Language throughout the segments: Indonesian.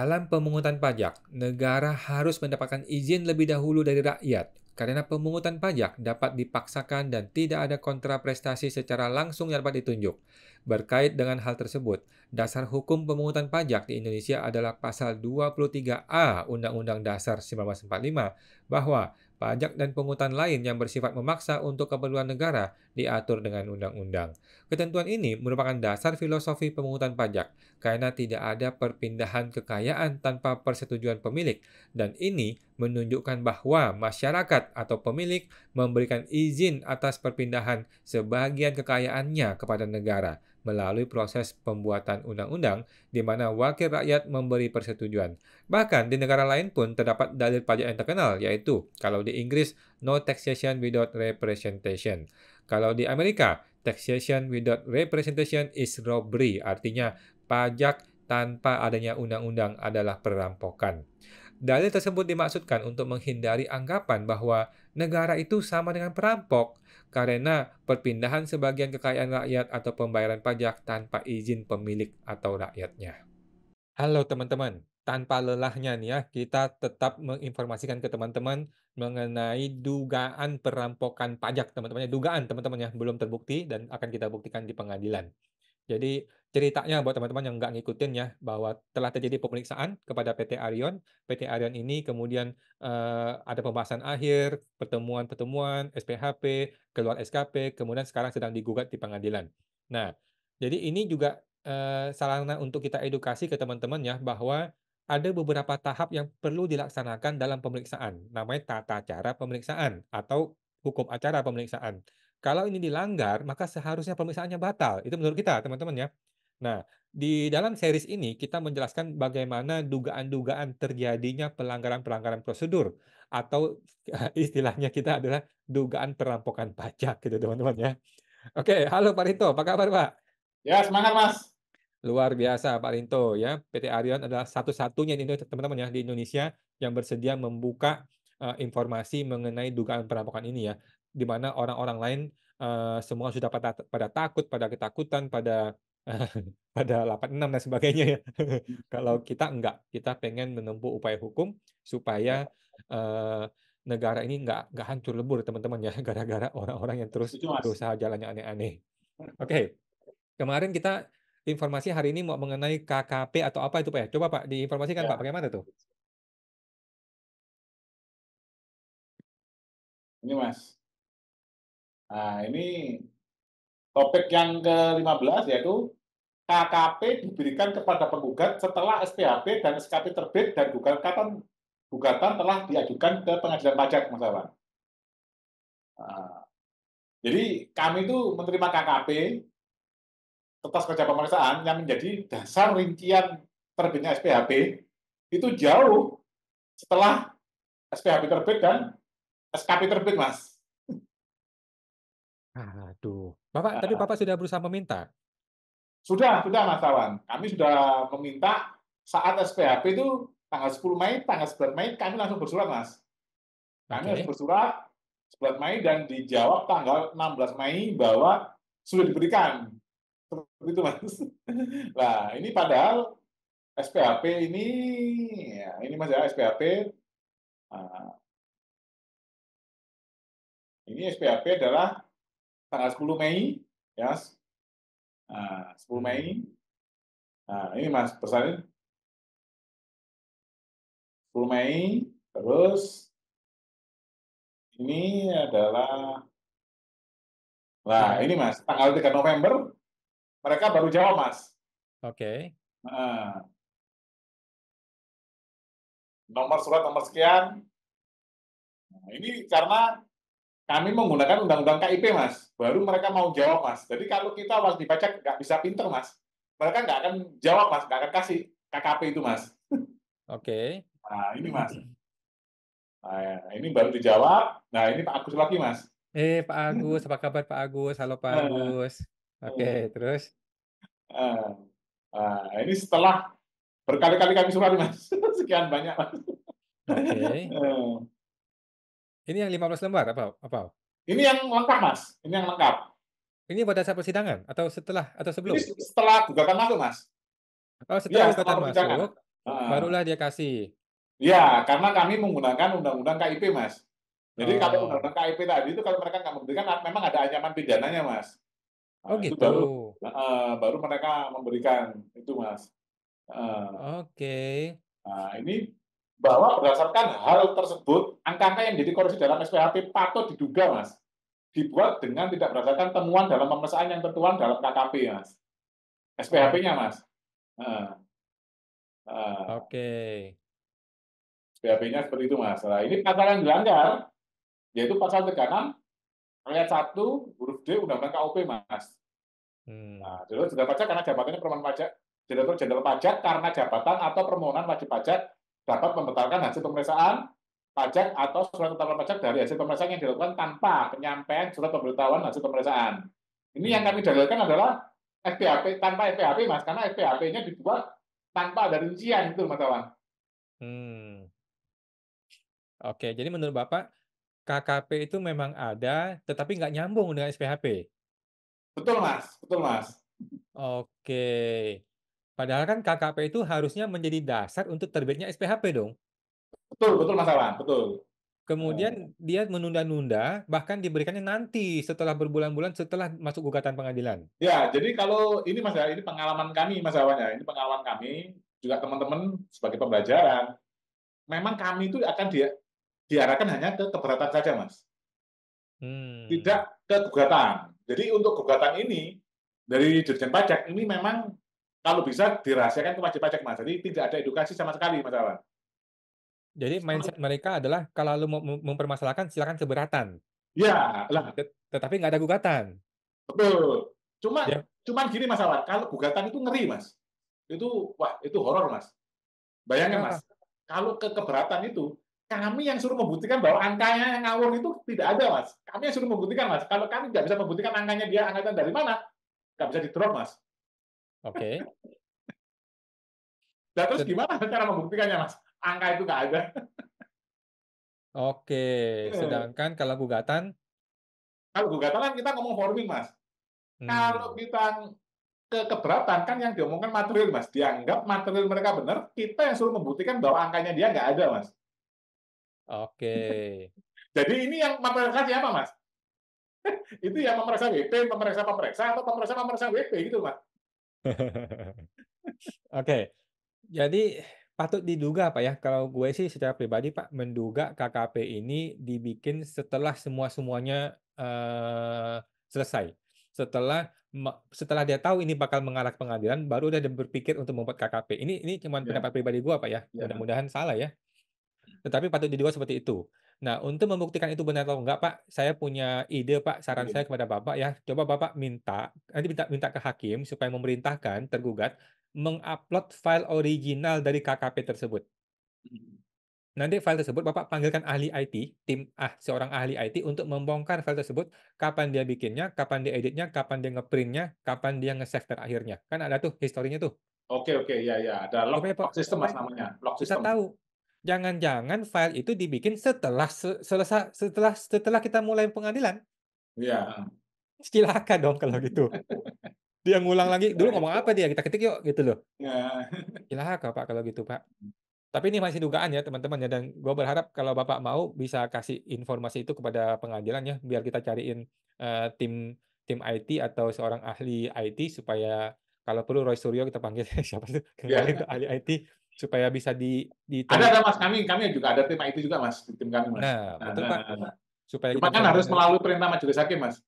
Dalam pemungutan pajak, negara harus mendapatkan izin lebih dahulu dari rakyat karena pemungutan pajak dapat dipaksakan dan tidak ada kontraprestasi secara langsung yang dapat ditunjuk. Berkait dengan hal tersebut, dasar hukum pemungutan pajak di Indonesia adalah pasal 23A Undang-Undang Dasar 1945 bahwa pajak dan pungutan lain yang bersifat memaksa untuk keperluan negara diatur dengan undang-undang. Ketentuan ini merupakan dasar filosofi pemungutan pajak karena tidak ada perpindahan kekayaan tanpa persetujuan pemilik dan ini menunjukkan bahwa masyarakat atau pemilik memberikan izin atas perpindahan sebagian kekayaannya kepada negara melalui proses pembuatan undang-undang di mana wakil rakyat memberi persetujuan. Bahkan di negara lain pun terdapat dalil pajak yang terkenal yaitu kalau di Inggris no taxation without representation. Kalau di Amerika taxation without representation is robbery artinya pajak tanpa adanya undang-undang adalah perampokan. Dalil tersebut dimaksudkan untuk menghindari anggapan bahwa negara itu sama dengan perampok karena perpindahan sebagian kekayaan rakyat atau pembayaran pajak tanpa izin pemilik atau rakyatnya. Halo teman-teman, tanpa lelahnya nih ya, kita tetap menginformasikan ke teman-teman mengenai dugaan perampokan pajak teman-temannya, dugaan teman-temannya belum terbukti dan akan kita buktikan di pengadilan. Jadi ceritanya buat teman-teman yang nggak ngikutin ya bahwa telah terjadi pemeriksaan kepada PT Arion. PT Arion ini kemudian uh, ada pembahasan akhir, pertemuan-pertemuan, SPHP, keluar SKP, kemudian sekarang sedang digugat di pengadilan. Nah, jadi ini juga uh, sarana untuk kita edukasi ke teman-teman ya bahwa ada beberapa tahap yang perlu dilaksanakan dalam pemeriksaan. Namanya tata cara pemeriksaan atau hukum acara pemeriksaan. Kalau ini dilanggar, maka seharusnya pemeriksaannya batal. Itu menurut kita, teman-teman ya. Nah, di dalam series ini kita menjelaskan bagaimana dugaan-dugaan terjadinya pelanggaran-pelanggaran prosedur atau istilahnya kita adalah dugaan perampokan pajak gitu teman-teman ya. Oke, halo Pak Rinto, apa kabar Pak? Ya, semangat Mas. Luar biasa Pak Rinto ya. PT Arion adalah satu-satunya di teman-teman ya di Indonesia yang bersedia membuka uh, informasi mengenai dugaan perampokan ini ya, di mana orang-orang lain uh, semua sudah pada, pada takut, pada ketakutan, pada pada 86 dan sebagainya ya. Kalau hmm. kita enggak, kita pengen menempuh upaya hukum supaya ya. eh, negara ini enggak enggak hancur lebur teman-teman ya gara-gara orang-orang yang terus berusaha jalannya aneh-aneh. Oke. Okay. Kemarin kita informasi hari ini mau mengenai KKP atau apa itu Pak ya? Coba Pak diinformasikan ya. Pak bagaimana tuh? Ini Mas. Nah, ini Topik yang ke-15 yaitu KKP diberikan kepada penggugat setelah SPHP dan SKP terbit dan gugatan gugatan telah diajukan ke pengadilan pajak, Mas Awan. Nah, jadi kami itu menerima KKP kertas kerja pemeriksaan yang menjadi dasar rincian terbitnya SPHP itu jauh setelah SPHP terbit dan SKP terbit, Mas. Aduh. Bapak, nah, tadi Bapak sudah berusaha meminta? Sudah, sudah Mas Tawan. Kami sudah meminta saat SPHP itu tanggal 10 Mei, tanggal 11 Mei kami langsung bersurat, Mas. Kami okay. bersurat 11 Mei dan dijawab tanggal 16 Mei bahwa sudah diberikan. Seperti itu, Mas. Nah, ini padahal SPHP ini ya, ini Mas ya, SPHP ah, ini SPHP adalah tanggal 10 Mei, ya. Nah, 10 Mei. Nah, ini Mas pesannya 10 Mei, terus ini adalah Nah, ini Mas, tanggal 3 November mereka baru jawab, Mas. Oke. Okay. Nah, nomor surat nomor sekian. Nah, ini karena kami menggunakan undang-undang KIP mas baru mereka mau jawab mas jadi kalau kita harus dibaca nggak bisa pinter mas mereka nggak akan jawab mas nggak akan kasih KKP itu mas oke okay. nah ini mas nah, ini baru dijawab nah ini Pak Agus lagi mas eh Pak Agus apa kabar Pak Agus halo Pak eh. Agus oke okay, eh. terus eh. nah, ini setelah berkali-kali kami surati mas sekian banyak mas oke okay. Ini yang 15 lembar apa apa? Ini yang lengkap, Mas. Ini yang lengkap. Ini pada saat persidangan atau setelah atau sebelum? Ini setelah gugatan masuk, Mas. Oh, setelah ya, gugatan setelah masuk. Persidangan. Barulah dia kasih. Ya, karena kami menggunakan undang-undang KIP, Mas. Jadi oh. kalau undang-undang KIP tadi itu kalau mereka nggak memberikan, memang ada ancaman pidananya, Mas. Nah, oh gitu. Baru, uh, baru mereka memberikan itu, Mas. Uh, Oke. Okay. Nah ini bahwa berdasarkan hal tersebut, angka-angka yang jadi korupsi dalam SPHP patut diduga, Mas. Dibuat dengan tidak berdasarkan temuan dalam pemeriksaan yang tertuang dalam KKP, Mas. SPHP-nya, Mas. Uh, uh, Oke. Okay. SPHP-nya seperti itu, Mas. Nah, ini pasal yang dilanggar, yaitu pasal 36, ayat 1, huruf D, Undang-Undang KUP, Mas. Hmm. Nah, dulu sudah pajak karena jabatannya permohonan pajak, Direktur Jenderal Pajak karena jabatan atau permohonan wajib pajak dapat membatalkan hasil pemeriksaan pajak atau surat keterangan pajak dari hasil pemeriksaan yang dilakukan tanpa penyampaian surat pemberitahuan hasil pemeriksaan. Ini yang kami dalilkan adalah FPHP tanpa FPHP mas, karena FPHP-nya dibuat tanpa ada rincian itu mas Tawan. Hmm. Oke, jadi menurut Bapak, KKP itu memang ada, tetapi nggak nyambung dengan SPHP? Betul, Mas. Betul, Mas. Oke. Padahal kan KKP itu harusnya menjadi dasar untuk terbitnya SPHP dong. Betul, betul masalah. betul. Kemudian hmm. dia menunda-nunda, bahkan diberikannya nanti setelah berbulan-bulan setelah masuk gugatan pengadilan. Ya, jadi kalau ini masalah ini pengalaman kami masalahnya ini pengalaman kami juga teman-teman sebagai pembelajaran. Memang kami itu akan dia diarahkan hanya ke keberatan saja, Mas. Hmm. Tidak ke gugatan. Jadi untuk gugatan ini dari Dirjen Pajak ini memang kalau bisa dirahasiakan ke wajib pajak mas. Jadi tidak ada edukasi sama sekali mas Alan. Jadi mindset mereka adalah kalau lu mempermasalahkan silakan keberatan. Ya, lah. Tetapi nggak ada gugatan. Betul. Cuma, ya. cuman gini mas Alan, kalau gugatan itu ngeri mas. Itu wah itu horor mas. Bayangkan ya. mas, kalau ke keberatan itu kami yang suruh membuktikan bahwa angkanya yang ngawur itu tidak ada mas. Kami yang suruh membuktikan mas. Kalau kami nggak bisa membuktikan angkanya dia angkatan dari mana, nggak bisa di mas. Oke. Okay. nah, terus gimana cara membuktikannya, Mas? Angka itu nggak ada. Oke, okay. Iya. sedangkan kalau gugatan? Kalau gugatan kan kita ngomong forming, Mas. Hmm. Kalau kita ke keberatan kan yang diomongkan material, Mas. Dianggap material mereka benar, kita yang suruh membuktikan bahwa angkanya dia nggak ada, Mas. Oke. Okay. Jadi ini yang memeriksa siapa, Mas? itu yang memeriksa WP, pemeriksa pemeriksa atau pemeriksa pemeriksa WP gitu, Mas. Oke. Jadi patut diduga Pak ya, kalau gue sih secara pribadi Pak menduga KKP ini dibikin setelah semua-semuanya uh, selesai. Setelah setelah dia tahu ini bakal mengarah pengadilan, baru udah berpikir untuk membuat KKP. Ini ini cuma yeah. pendapat pribadi gue Pak ya. Yeah. Mudah-mudahan salah ya. Tetapi patut diduga seperti itu. Nah, untuk membuktikan itu benar atau enggak, Pak, saya punya ide, Pak, saran hmm. saya kepada Bapak ya. Coba Bapak minta, nanti minta, minta ke hakim supaya memerintahkan tergugat mengupload file original dari KKP tersebut. Nanti file tersebut Bapak panggilkan ahli IT, tim ah seorang ahli IT untuk membongkar file tersebut, kapan dia bikinnya, kapan dia editnya, kapan dia ngeprintnya, kapan dia nge-save terakhirnya. Kan ada tuh historinya tuh. Oke oke ya ya ada log, system mas namanya. Log system. Kita tahu jangan-jangan file itu dibikin setelah selesai setelah setelah kita mulai pengadilan. Iya. Ah. Silakan dong kalau gitu. Dia ngulang lagi, dulu nah, ngomong apa dia? Kita ketik yuk gitu loh. Iya. Yeah. Silakan Pak kalau gitu, Pak. Hmm. Tapi ini masih dugaan ya teman-teman ya dan gue berharap kalau bapak mau bisa kasih informasi itu kepada pengadilan ya biar kita cariin uh, tim tim IT atau seorang ahli IT supaya kalau perlu Roy Suryo kita panggil siapa tuh yeah. Iya. ahli IT supaya bisa di, di ada ada mas kami kami juga ada tim itu juga mas tim kami mas nah, nah, betul, nah, pak. nah, nah. supaya kita kan, kan harus melalui perintah majelis hakim mas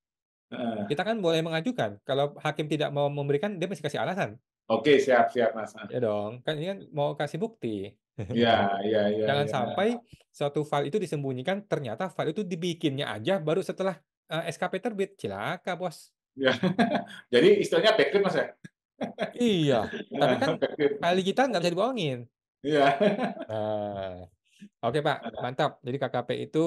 kita kan boleh mengajukan kalau hakim tidak mau memberikan dia mesti kasih alasan oke siap siap mas ya dong kan ini kan mau kasih bukti ya, ya, ya, jangan ya. sampai suatu file itu disembunyikan ternyata file itu dibikinnya aja baru setelah uh, eh, SKP terbit cilaka bos ya jadi istilahnya backlit mas ya Iya, iya, tapi kan kali kita nggak bisa dibohongin. Iya. Nah, oke Pak, nah. mantap. Jadi KKP itu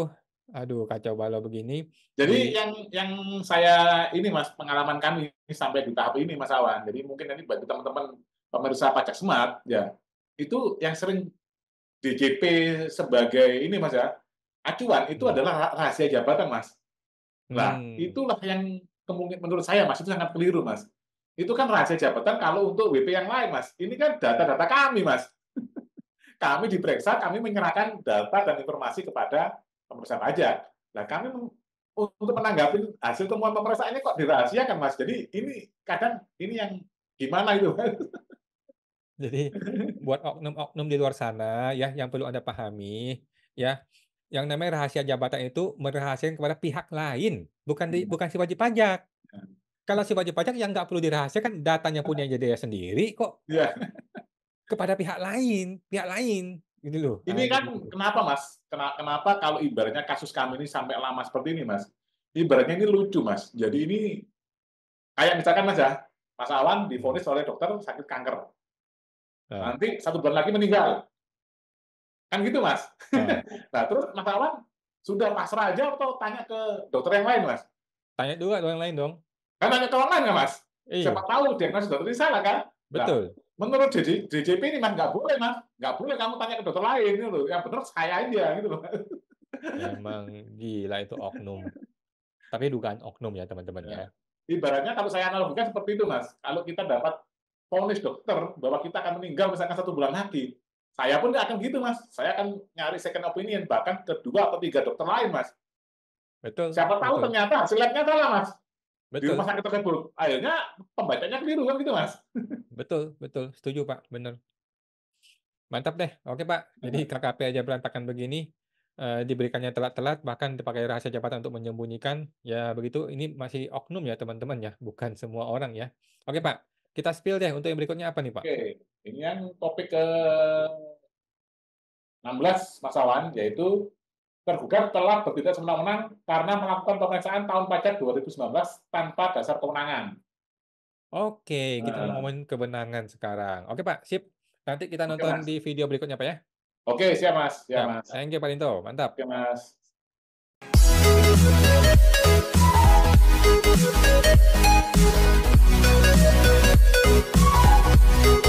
aduh kacau balau begini. Jadi di... yang yang saya ini Mas pengalaman kami sampai di tahap ini Mas Awan. Jadi mungkin nanti bagi teman-teman pemirsa pajak smart ya. Itu yang sering DJP sebagai ini Mas ya. Acuan itu hmm. adalah rahasia jabatan Mas. Nah, hmm. itulah yang kemungkinan menurut saya Mas itu sangat keliru Mas. Itu kan rahasia jabatan kalau untuk WP yang lain, Mas. Ini kan data-data kami, Mas. kami diperiksa, kami menyerahkan data dan informasi kepada pemeriksa pajak. Nah, kami untuk menanggapi hasil temuan pemeriksa ini kok dirahasiakan, Mas. Jadi ini kadang ini yang gimana itu, Mas. Jadi buat oknum-oknum di luar sana ya yang perlu Anda pahami ya yang namanya rahasia jabatan itu merahasiakan kepada pihak lain, bukan di, hmm. bukan si wajib pajak. Kalau si wajib pajak yang nggak perlu dirahasiakan datanya punya jadi sendiri kok. Iya. kepada pihak lain, pihak lain. Ini gitu loh. Ini nah, kan gitu. kenapa Mas? Kenapa, kalau ibaratnya kasus kami ini sampai lama seperti ini Mas? Ibaratnya ini lucu Mas. Jadi ini kayak misalkan Mas ya, Mas Awan difonis oleh dokter sakit kanker. Nah. Nanti satu bulan lagi meninggal. Kan gitu Mas. Nah, nah terus Mas Awan sudah pasrah aja atau tanya ke dokter yang lain Mas? Tanya juga ke yang lain dong. Kan tanya ke online Mas? Iya. Siapa tahu diagnosis dokter ini salah kan? kan? Betul. Nah, menurut DJ, DJP ini mas nggak boleh mas, nggak boleh kamu tanya ke dokter lain gitu Yang benar saya aja gitu Emang gila itu oknum. Tapi dugaan oknum ya teman-teman ya. ya. Ibaratnya kalau saya analogikan seperti itu mas, kalau kita dapat ponis dokter bahwa kita akan meninggal misalkan satu bulan lagi, saya pun akan gitu mas. Saya akan nyari second opinion bahkan kedua atau tiga dokter lain mas. Betul. Siapa tahu betul. ternyata hasilnya salah mas. Betul. Di rumah sakit tersebut. Akhirnya pembacanya keliru kan gitu, Mas. Betul, betul. Setuju, Pak. Benar. Mantap deh. Oke, Pak. Jadi iya. KKP aja berantakan begini, eh, diberikannya telat-telat, bahkan dipakai rahasia jabatan untuk menyembunyikan. Ya, begitu. Ini masih oknum ya, teman-teman ya. Bukan semua orang ya. Oke, Pak. Kita spill deh untuk yang berikutnya apa nih, Pak? Oke. Ini yang topik ke 16 masawan yaitu tergugat telah bertindak semenang-menang karena melakukan pemeriksaan tahun pajak 2019 tanpa dasar kewenangan. Oke, kita nah. ngomongin kewenangan sekarang. Oke Pak, sip. Nanti kita nonton di video berikutnya Pak ya. Oke, siap Mas. Siap, nah, Mas. Thank you Pak Linto, Mantap. Oke, Mas.